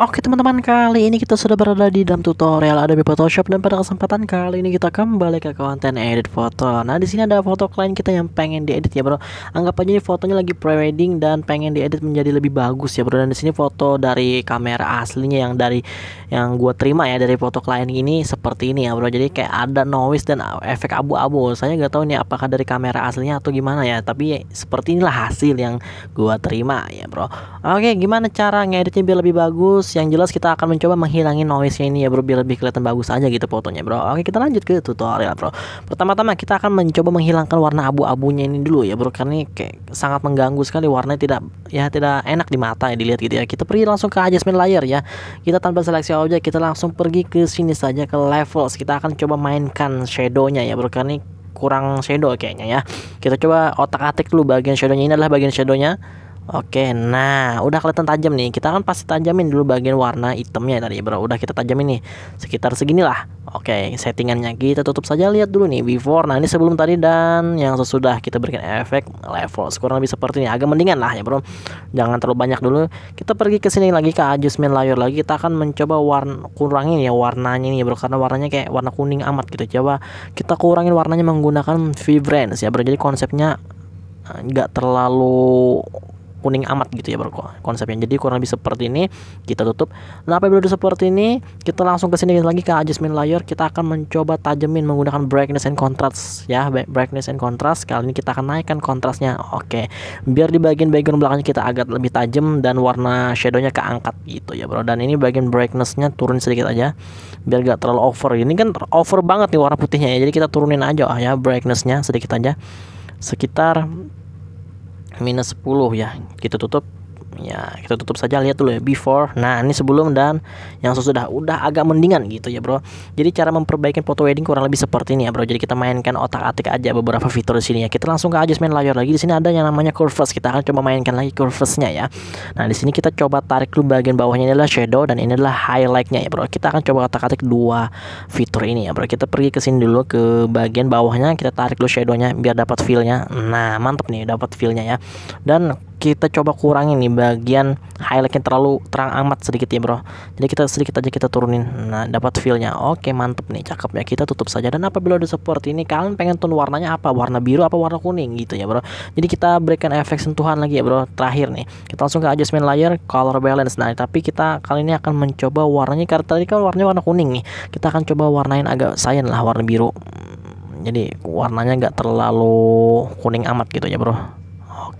Okay. teman-teman, kali ini kita sudah berada di dalam tutorial Adobe Photoshop dan pada kesempatan kali ini kita kembali ke konten edit foto. Nah, di sini ada foto klien kita yang pengen diedit ya, Bro. Anggap aja ini fotonya lagi pre wedding dan pengen diedit menjadi lebih bagus ya, Bro. Dan di sini foto dari kamera aslinya yang dari yang gua terima ya dari foto klien ini seperti ini ya, Bro. Jadi kayak ada noise dan efek abu-abu. Saya nggak tahu nih apakah dari kamera aslinya atau gimana ya, tapi ya, seperti inilah hasil yang gua terima ya, Bro. Oke, gimana cara ngeditnya biar lebih bagus? Yang jelas kita akan mencoba menghilangin noise-nya ini ya bro biar lebih kelihatan bagus aja gitu fotonya bro oke kita lanjut ke tutorial bro pertama-tama kita akan mencoba menghilangkan warna abu-abunya ini dulu ya bro karena ini kayak sangat mengganggu sekali warnanya tidak ya tidak enak di mata ya dilihat gitu ya kita pergi langsung ke adjustment layer ya kita tanpa seleksi objek kita langsung pergi ke sini saja ke levels kita akan coba mainkan shadownya ya bro karena ini kurang shadow kayaknya ya kita coba otak-atik dulu bagian shadownya ini adalah bagian shadownya Oke, nah udah kelihatan tajam nih. Kita kan pasti tajamin dulu bagian warna hitamnya tadi, bro. Udah kita tajamin nih, sekitar segini lah. Oke, settingannya kita tutup saja. Lihat dulu nih before. Nah ini sebelum tadi dan yang sesudah kita berikan efek level. Kurang lebih seperti ini. Agak mendingan lah ya, bro. Jangan terlalu banyak dulu. Kita pergi ke sini lagi ke adjustment layer lagi. Kita akan mencoba warna kurangin ya warnanya nih, ya, bro. Karena warnanya kayak warna kuning amat gitu. Coba kita kurangin warnanya menggunakan vibrance ya, bro. Jadi konsepnya eh, nggak terlalu kuning amat gitu ya bro konsepnya jadi kurang lebih seperti ini kita tutup nah apabila udah seperti ini kita langsung ke sini lagi ke adjustment layer kita akan mencoba tajemin menggunakan brightness and contrast ya brightness and contrast kali ini kita akan naikkan kontrasnya oke biar di bagian background belakangnya kita agak lebih tajam dan warna shadownya keangkat gitu ya bro dan ini bagian brightnessnya turun sedikit aja biar gak terlalu over ini kan over banget nih warna putihnya ya jadi kita turunin aja oh ya brightnessnya sedikit aja sekitar minus 10 ya kita tutup ya kita tutup saja lihat dulu ya before nah ini sebelum dan yang sesudah udah agak mendingan gitu ya bro jadi cara memperbaiki foto wedding kurang lebih seperti ini ya bro jadi kita mainkan otak-atik aja beberapa fitur di sini ya kita langsung ke adjustment layer lagi di sini ada yang namanya curves kita akan coba mainkan lagi curvesnya ya nah di sini kita coba tarik dulu bagian bawahnya ini adalah shadow dan ini adalah highlightnya ya bro kita akan coba otak-atik dua fitur ini ya bro kita pergi ke sini dulu ke bagian bawahnya kita tarik dulu shadownya biar dapat feelnya nah mantap nih dapat feelnya ya dan kita coba kurangin nih bagian highlightnya terlalu terang amat sedikit ya bro jadi kita sedikit aja kita turunin nah dapat feelnya oke mantep nih cakep ya kita tutup saja dan apabila udah support ini kalian pengen tone warnanya apa warna biru apa warna kuning gitu ya bro jadi kita berikan efek sentuhan lagi ya bro terakhir nih kita langsung ke adjustment layer color balance nah tapi kita kali ini akan mencoba warnanya karena tadi kan warnanya warna kuning nih kita akan coba warnain agak cyan lah warna biru hmm, jadi warnanya nggak terlalu kuning amat gitu ya bro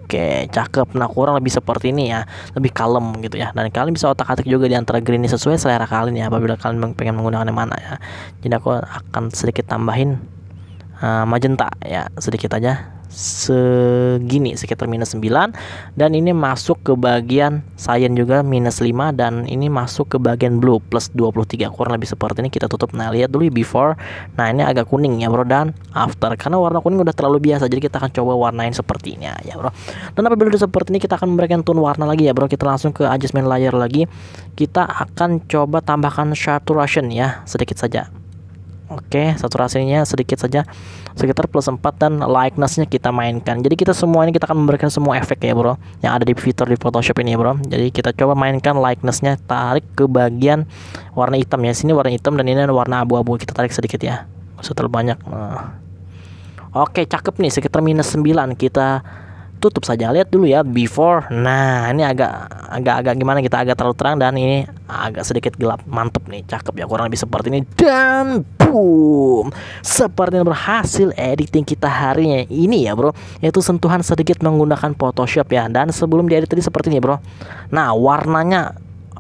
Oke, cakep. Nah, kurang lebih seperti ini ya. Lebih kalem gitu ya. Dan kalian bisa otak-atik juga di antara green ini sesuai selera kalian ya apabila kalian pengen menggunakan yang mana ya. Jadi aku akan sedikit tambahin uh, magenta ya, sedikit aja segini sekitar minus 9 dan ini masuk ke bagian cyan juga minus 5 dan ini masuk ke bagian blue plus 23 kurang lebih seperti ini kita tutup nah lihat dulu before nah ini agak kuning ya bro dan after karena warna kuning udah terlalu biasa jadi kita akan coba warnain seperti ini ya bro dan apabila udah seperti ini kita akan memberikan tone warna lagi ya bro kita langsung ke adjustment layer lagi kita akan coba tambahkan saturation ya sedikit saja Oke, okay, saturasinya sedikit saja sekitar plus 4 dan likenessnya kita mainkan. Jadi kita semua ini kita akan memberikan semua efek ya, Bro, yang ada di fitur di Photoshop ini, ya, Bro. Jadi kita coba mainkan likenessnya, tarik ke bagian warna hitam ya. Sini warna hitam dan ini warna abu-abu. Kita tarik sedikit ya. terlalu banyak. Nah. Oke, okay, cakep nih sekitar minus 9 kita tutup saja lihat dulu ya before nah ini agak agak agak gimana kita agak terlalu terang dan ini agak sedikit gelap mantep nih cakep ya kurang lebih seperti ini dan boom seperti yang berhasil editing kita harinya ini ya bro yaitu sentuhan sedikit menggunakan Photoshop ya dan sebelum diedit tadi seperti ini bro nah warnanya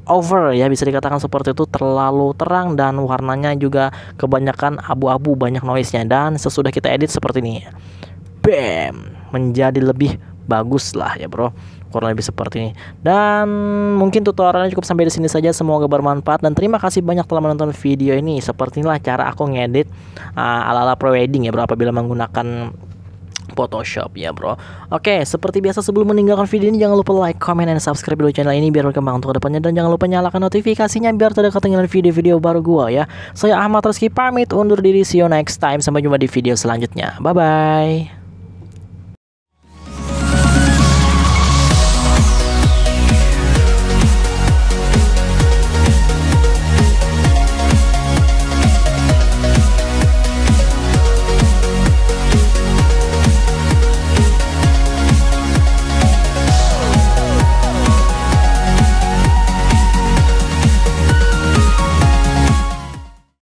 over ya bisa dikatakan seperti itu terlalu terang dan warnanya juga kebanyakan abu-abu banyak noise-nya dan sesudah kita edit seperti ini bam menjadi lebih bagus lah ya bro kurang lebih seperti ini dan mungkin tutorialnya cukup sampai di sini saja semoga bermanfaat dan terima kasih banyak telah menonton video ini seperti inilah cara aku ngedit uh, ah, ala ala prewedding ya bro apabila menggunakan Photoshop ya bro Oke seperti biasa sebelum meninggalkan video ini Jangan lupa like, comment, dan subscribe dulu channel ini Biar berkembang untuk kedepannya Dan jangan lupa nyalakan notifikasinya Biar tidak ketinggalan video-video baru gua ya Saya Ahmad Rizky pamit undur diri See you next time Sampai jumpa di video selanjutnya Bye-bye